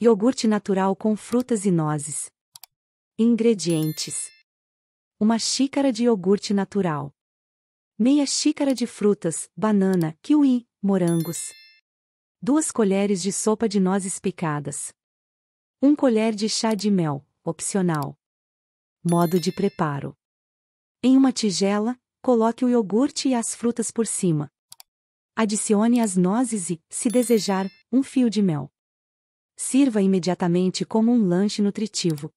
Iogurte natural com frutas e nozes. Ingredientes: Uma xícara de iogurte natural. Meia xícara de frutas, banana, kiwi, morangos. Duas colheres de sopa de nozes picadas. Um colher de chá de mel, opcional. Modo de preparo: Em uma tigela, coloque o iogurte e as frutas por cima. Adicione as nozes e, se desejar, um fio de mel. Sirva imediatamente como um lanche nutritivo.